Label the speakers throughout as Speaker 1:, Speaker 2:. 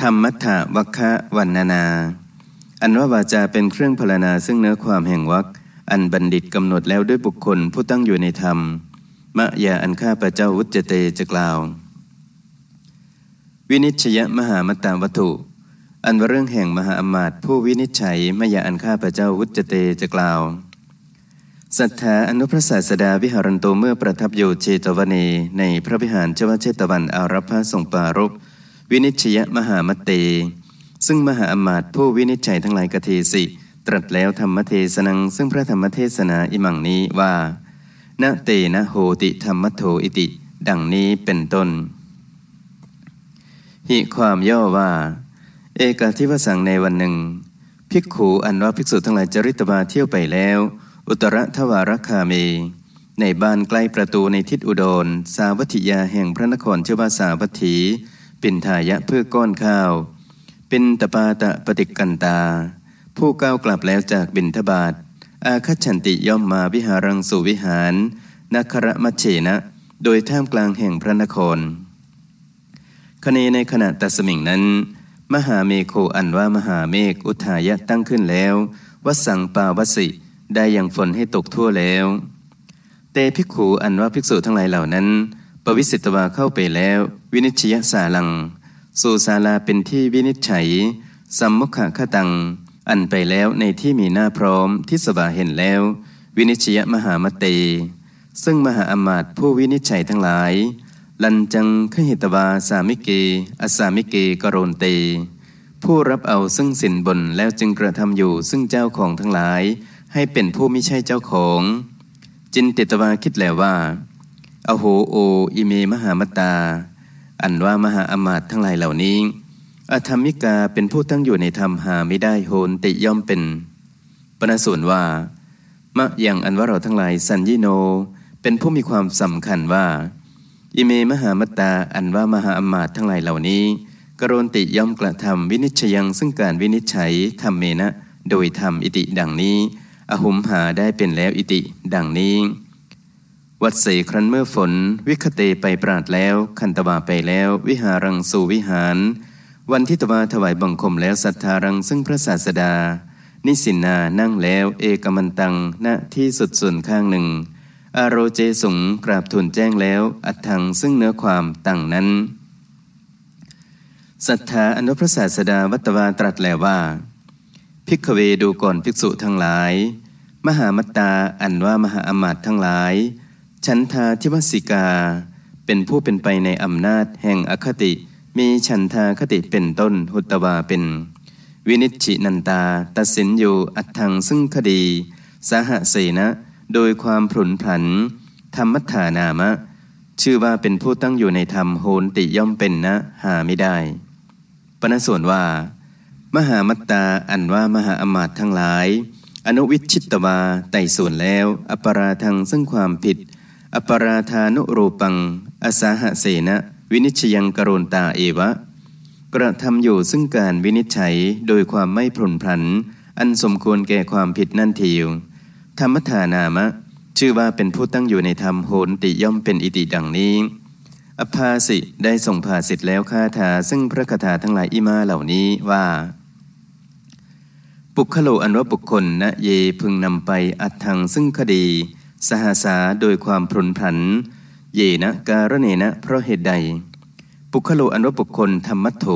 Speaker 1: ธรรมัทธวัคคะวันนานา อันว่าวาจาเป็นเครื่องพลรนาซึ่งเนื้อความแห่งวักอันบัณฑิตกำหนดแล้วด้วยบุคคลผู้ตั้งอยู่ในธรรมมะยาอันข้าพระเจ้าวุจเตจะกล่าว วินิชยมหามัตตาวัตถุ อันว่าเรื่องแห่งมหาอมาตผู้วินิจฉัยมะยาอันข้าพระเจ้าวุจเตจะกล่าว สัทธาอนุพระศาสดาวิหารันโตเมื่อประทับอยู่เจตวันเนในพระวิหารเจ้าเชตวันอารัพพะส่งปารุปวินิชยมหามเต ซึ่งมหาอมาตผู้วินิจฉัยทั้งหลายกเทสิตรัสแล้วธรรมเทสนัง ซึ่งพระธรรมเทศนาอิมังนี้ว่าณเตนะโหติธรรมโทอิติ ดังนี้เป็นต้นหิความย่อว่า เอกาทิวสังในวันหนึ่งภิกขูอันว่าภิกษุทั้งหลายจริตบาเที่ยวไปแล้ว อุตรทวารคาเม ในบ้านใกล้ประตูในทิศอุดรสาวัติยาแห่งพระนครเชือวาสาวัตถีเป็นทายะเพื่อก้อนข้าว เป็นตปาตะปฏิกันตา ผู้ก้าวกลับแล้วจากบิณฑบาต อาคัชันติย่อมมาวิหารังสู่วิหาร นัครมัชเชนะ โดยท่ามกลางแห่งพระนครคเนในขณะตัสมิงนั้น มหาเมโคอันว่ามหาเมฆอุทายะตั้งขึ้นแล้ว วัสังปาวสิ ได้อย่างฝนให้ตกทั่วแล้ว เตภิกขูอันว่าภิกษุทั้งหลายเหล่านั้นปวิสิตวาเข้าไปแล้ววินิจฉยสาลัง สู่ศาลาเป็นที่วินิจฉัยสัมมุขะขตัง อันไปแล้วในที่มีหน้าพร้อมที่สบาเห็นแล้ว วินิจฉยมหามเตซึ่งมหาอมาตผู้วินิจฉัยทั้งหลายลันจังขหิตวาสามิเกอสามิเกกโรนเตผู้รับเอาซึ่งสินบนแล้วจึงกระทำอยู่ซึ่งเจ้าของทั้งหลาย ให้เป็นผู้ไม่ใช่เจ้าของ จินติตวาคิดแล้วว่าอโหโออิเมมหามตาอันว่ามหาอมาตย์ทั้งหลายเหล่านี้ อธรรมิกาเป็นผู้ตั้งอยู่ในธรรมหาไม่ได้โหนติย่อมเป็นปนส่วนว่ามะอย่างอันว่าเราทั้งหลายสัญญิโน เป็นผู้มีความสำคัญว่าอิเมมหามตาอันว่ามหาอมาตย์ทั้งหลายเหล่านี้ กรณติย่อมกระทำวินิจฉยังซึ่งการวินิจฉัยธรรมเมนะ โดยธรรมอิติดังนี้อหุมหาได้เป็นแล้วอิติดังนี้วัดเสครั้นเมื่อฝน วิคเตไปปราดแล้วคันตวาไปแล้ว วิหารังสู่วิหาร วันที่ตวาถวายบังคมแล้วสัทธารังซึ่งพระศาสดา นิสินานั่งแล้ว เอกมันตังณที่สุดส่วนข้างหนึ่งอารโเจสุงกราบทูลแจ้งแล้ว อัถังซึ่งเนื้อความตั้งนั้น สัทธาอนุพระศาสดาวัตวาตรัสแล้วว่าภิกขเวดูก่อนภิกษุทั้งหลาย มหามัตตาอันว่ามหาอมาตทั้งหลายฉันทาทิวสิกาเป็นผู้เป็นไปในอำนาจแห่งอคติมีฉันทาคติเป็นต้นหุตวาเป็น วินิจฉินันตาตัดสินอยู่อัตถังซึ่งคดีสหเสนะโดยความผุนผันธรรมัฏฐานามะ ชื่อว่าเป็นผู้ตั้งอยู่ในธรรมโหนติย่อมเป็นนะหาไม่ได้ปณส่วนว่า มหามัตตาอันว่ามหาอมาตทั้งหลาย อนุวิชิตวาไต่ส่วนแล้วอปราทังซึ่งความผิดอปราธานุรูปัง อสาหเสนะวินิชยังกรุณตาเอวะ กระทำอยู่ซึ่งการวินิจฉัยโดยความไม่พลุนพลันอันสมควรแก่ความผิดนั่นทีอยูธรรมทานามะ ชื่อว่าเป็นผู้ตั้งอยู่ในธรรมโหนติย่อมเป็นอิติดังนี้ อภาสิได้ส่งภาสิทธิ์แล้วคาถาซึ่งพระคาถาทั้งหลายอิมาเหล่านี้ว่า ปุคโลอันว่าบุคคลนะเยพึงนำไปอัดทังซึ่งคดีสหาสาโดยความพลนผันเยนะการเนนะ เพราะเหตุใด ปุคโลอันว่าบุคคลธรรมัตโถ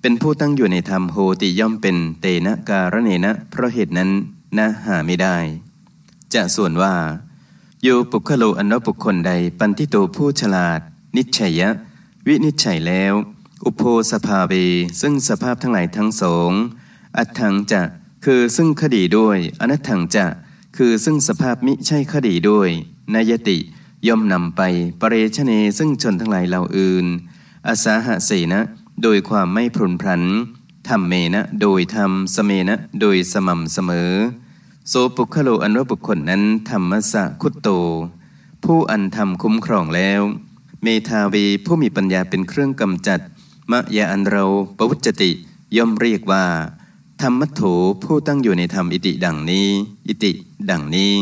Speaker 1: เป็นผู้ตั้งอยู่ในธรรมโหติย่อมเป็น เตนะการเนนะเพราะเหตุนั้นนะหาไม่ได้ จะส่วนว่าโยปุคโลอันว่าบุคคลใดปันทิโตผู้ฉลาดนิชยยะ วินิจฉัยแล้ว อุโพสภาเบซึ่งสภาพทั้งหลายทั้งสองอัตถังจะคือซึ่งคดีด้วยอนัตถังจะคือซึ่งสภาพมิใช่คดีด้วย นยติย่อมนำไป ปรเรชเนซึ่งชนทั้งหลายเหล่าอื่นอาสาหะเสนะ โดยความไม่พรุนพรันธรรมเมนะ โดยธรรมสเมนะโดยสม่ำเสมอโสปุคโลอันว่าบุคคลนั้น ธรรมสะคุตโต ผู้อันธรรมคุ้มครองแล้ว เมธาวีผู้มีปัญญาเป็นเครื่องกำจัด มะยาอันเราปวุจติย่อมเรียกว่าธรรมมัทโถผู้ตั้งอยู่ในธรรมอิติดังนี้ อิติดังนี้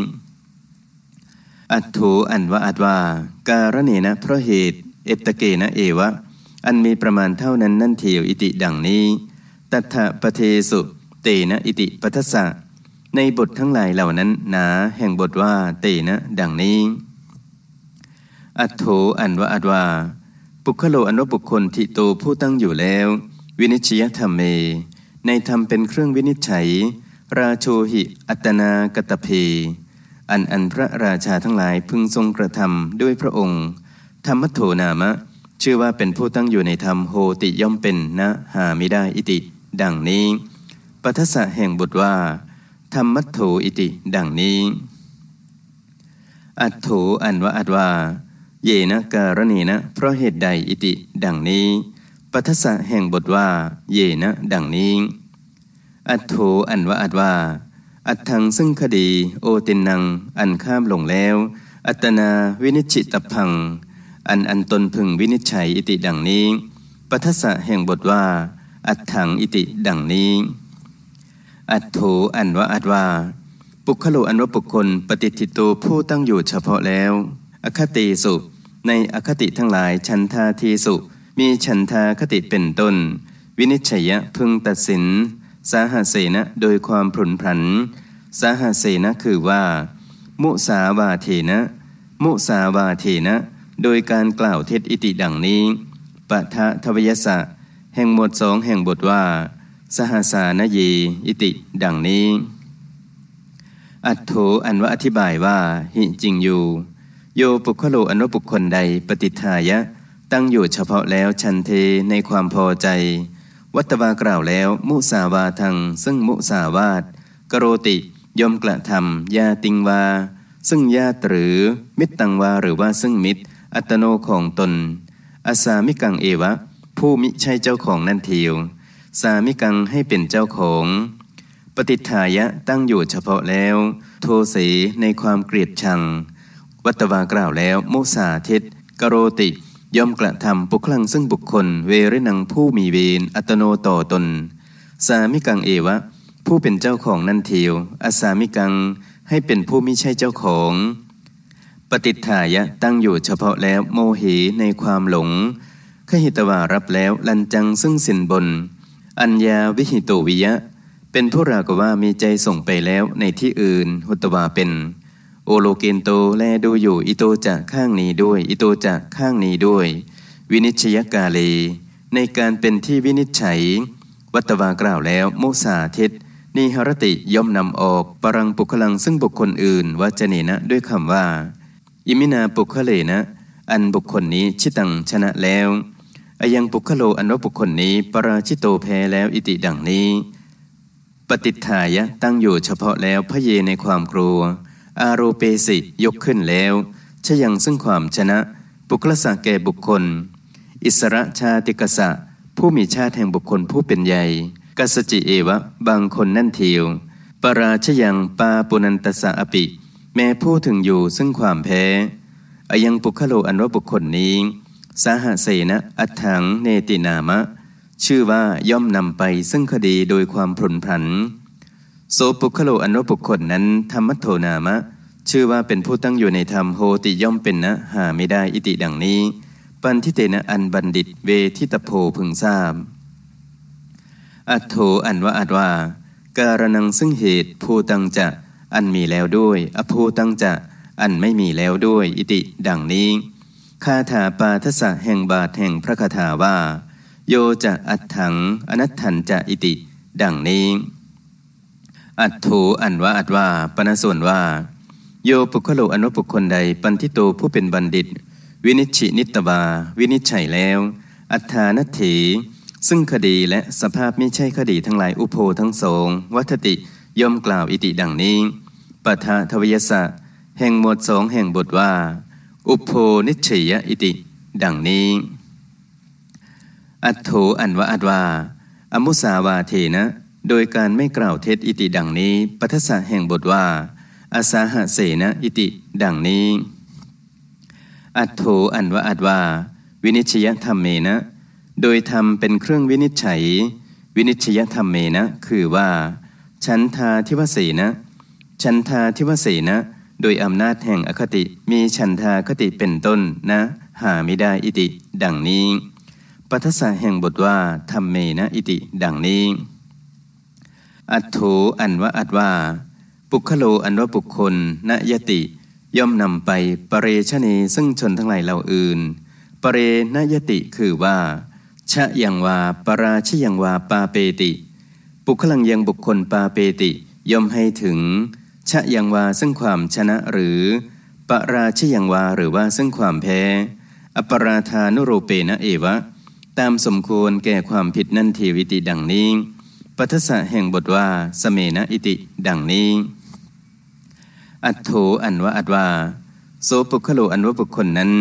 Speaker 1: อัตโธอันว่าอัตว่าการเนนะ เพราะเหตุ เอตเกนะเอวะ อันมีประมาณเท่านั้นนั่นเทียวอิติดังนี้ตัทะปเทสุเตนะอิติปัทสะ ในบททั้งหลายเหล่านั้นหนาแห่งบทว่าเตนะดังนี้ อัตโธอันว่าอัตว่าปุคโลอันว่าบุคคลทิโตผู้ตั้งอยู่แล้ว วินิชยธรรมเมในธรรมเป็นเครื่องวินิจฉัย ราโชหิอัตนากตเพอัน อันพระราชาทั้งหลายพึงทรงกระทำด้วยพระองค์ ธรรมโถนามะ ชื่อว่าเป็นผู้ตั้งอยู่ในธรรม โหติย่อมเป็น นะ หาไม่ได้ อิติ ดังนี้ ปัทสะแห่งบทว่า ธรรมโถอิติดังนี้ อัตโถอันวะอัตวา เยนะการณีนะ เพราะเหตุใดอิติดังนี้ปัทสะแห่งบทว่า เยนะดังนี้ อัตโธอันว่าอัตว่า อัตทังซึ่งคดี โอตินังอันข้ามลงแล้ว อัตนาวินิจิตพัง อันอันตนพึงวินิจฉัยอิติดังนี้ปัทสะแห่งบทว่า อัตถังอิติดังนี้ อัตโธอันว่าอัตว่า ปุคโลอันว่าบุคคล ปฏิทิโตผู้ตั้งอยู่เฉพาะแล้ว อคติสุ ในอคติทั้งหลายชันทาทีสุมีฉันทาคติเป็นต้น วินิจฉัยพึงตัดสินสาหาเสนะโดยความผลผัน สาหาเสนะคือว่า มุสาวาเทนะ มุสาวาเทนะ โดยการกล่าวเท็จอิติดังนี้ปะทะทวยสะแห่งหมดสองแห่งบทว่า สหาสานยยอิติดังนี้ อัตโถอันว่าอธิบายว่าหิจริงอยู่ โยปุคโลอันว่าบุคคลใดปฏิทายะตั้งอยู่เฉพาะแล้วชันเทในความพอใจ วัตวากล่าวแล้วมุสาวาทัง ซึ่งมุสาวาตกโรติยมกระทำยาติงวาซึ่งญาตหรือมิตรตังวา หรือว่าซึ่งมิตร อัตโนของตนอาสามิกังเอวะ ผู้มิใช่เจ้าของนั่นเทียว สามิกังให้เป็นเจ้าของ ปฏิทายะตั้งอยู่เฉพาะแล้ว โทเสในความเกลียดชัง วัตวากล่าวแล้วมุสาทิตกโรติย่อมกระทำปุคลังซึ่งบุคคล เวรนังผู้มีเวรอัตโนต่อตน สามิกังเอวะ ผู้เป็นเจ้าของนั่นเทียวอสามิกังให้เป็นผู้ไม่ใช่เจ้าของ ปฏิทายะตั้งอยู่เฉพาะแล้วโมหีในความหลงขหิตวารับแล้วลันจังซึ่งสินบน อัญญาวิหิตวิยะ เป็นผู้รากว่ามีใจส่งไปแล้วในที่อื่นหุตวาเป็นโอโลเกนโตแลดูอยู่อิโตจากข้างนี้ด้วย อิโตจากข้างนี้ด้วย วินิชยกาเลในการเป็นที่วินิจฉัย วัตวากล่าวแล้วโมสาทิศนิหรติย่อมนำออกปรังปุคลังซึ่งบุคคลอื่นวจเนนะ ด้วยคำว่าอิมินาปุคเลนะ อันบุคคลนี้ชิตังชนะแล้ว อยังปุคโลอันว่าบุคคลนี้ปราชิโตแพ้แล้วอิติดังนี้ ปฏิทายะตั้งอยู่เฉพาะแล้วพระเยในความกลัวอารูเปสิยกขึ้นแล้ว ชยังซึ่งความชนะบุคลสะแก่บุคคล อิสระชาติกษะผู้มีชาติแห่งบุคคลผู้เป็นใหญ่กัสจิเอวะ บางคนนั่นเทียวปราชยังปาปุนันตสะอปิ แม้ผู้ถึงอยู่ซึ่งความแพ้ อยังปุคโลอันว่าบุคคลนี้ สาหเสนะอัถังเนตินามะ ชื่อว่าย่อมนำไปซึ่งคดีโดยความพลุนพลันโสปุคโลอันว่บุคคลนั้นธรรมโทนามะ ชื่อว่าเป็นผู้ตั้งอยู่ในธรรมโหติย่อมเป็นนะหาไม่ได้อิติดังนี้ปันทิเตนะอันบัณฑิตเวทิตโพพึงทราบ อัตโธอันว่าอัตว่าการนังซึ่งเหตุผู้ตั้งจะอันมีแล้วด้วยอภูตั้งจะอันไม่มีแล้วด้วยอิติดังนี้คาถาปาทศะแห่งบาทแห่งพระคาถาว่า โยจะอัตถังอนัตถันจะอิติดังนี้อัตถูอันว่าอัตว่าปนส่วนว่า โยปุคโลอนุปุคคลใดปันทิโตผู้เป็นบัณฑิต วินิชินิตบา วินิจฉัยแล้ว อัฏฐานถี ซึ่งคดีและสภาพไม่ใช่คดีทั้งหลายอุโพทั้งสงวัตติย่อมกล่าวอิติดังนี้ปทาทวยสะแห่งหมวดสองแห่งบทว่า อุโพนิชยอิติดังนี้ อัตโถอันวะอัตวาอมุสาวาเทนะโดยการไม่กล่าวเท็จอิติดังนี้ปัทสะแห่งบทว่าอาสาหะเสนะอิติดังนี้ อัตโธอันว่าอัตว่าวินิชยธรรมเมนะ โดยธรรมเป็นเครื่องวินิจฉัย วินิชยธรรมเมนะ คือว่า ชันทาทิวเสนะชันทาทิวเสนะ โดยอำนาจแห่งอคติ มีชันทาคติเป็นต้นนะ หาไม่ได้อิติดังนี้ปัทสะแห่งบทว่า ธรรมเมนะอิติดังนี้อัตโถอันว่าอัตว่า ปุคโลอันว่าบุคคลนยติ ย่อมนำไปปเรชนนซึ่งชนทั้งหลายเหล่าอื่นปเรนยติคือว่าชะยังวาปราชยังวาปาเปติ ปุคลังยังบุคคลปาเปติ ย่อมให้ถึงชะยังวาซึ่งความชนะหรือ ปราชยังวาหรือว่าซึ่งความแพ้ อปราธานุโรเปนะเอวะ ตามสมควรแก่ความผิดนั่นเทวิติดังนี้ปัทสะแห่งบทว่าสเมนะอิติดังนี้ อัตโธอันว่าอัตว่าโสปุคโลอันว่าบุคคลนั้น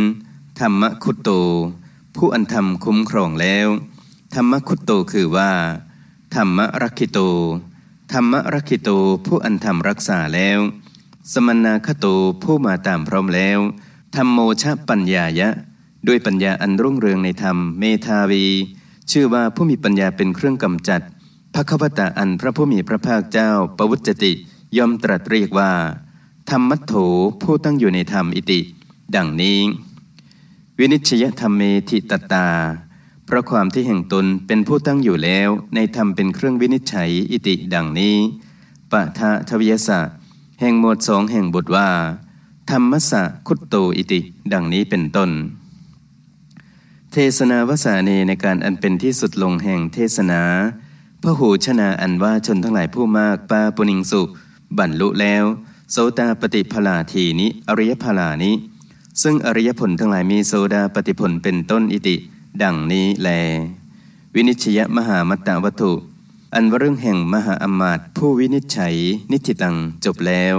Speaker 1: ธรรมคุตโต ผู้อันธรรมคุ้มครองแล้ว ธรรมคุตโตคือว่า ธรรมรักขิโต ธรรมรักขิโตผู้อันธรรมรักษาแล้ว สมณาคโตผู้มาตามพร้อมแล้วธรรมโมชะปัญญายะ ด้วยปัญญาอันรุ่งเรืองในธรรมเมธาวี ชื่อว่าผู้มีปัญญาเป็นเครื่องกำจัดพระคัมภะอันพระผู้มีพระภาคเจ้าประวุจติย่อมตรัสเรียกว่าธรรมัตโถผู้ตั้งอยู่ในธรรมอิติดังนี้ วินิชยธรรมเมธิตตา เพราะความที่แห่งตนเป็นผู้ตั้งอยู่แล้วในธรรมเป็นเครื่องวินิจฉัยอิติดังนี้ปะทะทวิยสะ แห่งหมวดสองแห่งบทว่าธรรมสะคุตโตอิติดังนี้เป็นต้น เทศนาวสานีในการอันเป็นที่สุดลงแห่งเทศนาพระหูชนาอันว่าชนทั้งหลายผู้มากปาปุณิงสุบรรลุแล้วโสตาปฏิภลาทีนิอริยภลานิซึ่งอริยผลทั้งหลายมีโซดาปฏิผลเป็นต้นอิติ ดังนี้แล วินิชยมหามัตตวัตถุ อันว่าเรื่องแห่งมหาอมาต ผู้วินิจฉัย นิติตังจบแล้ว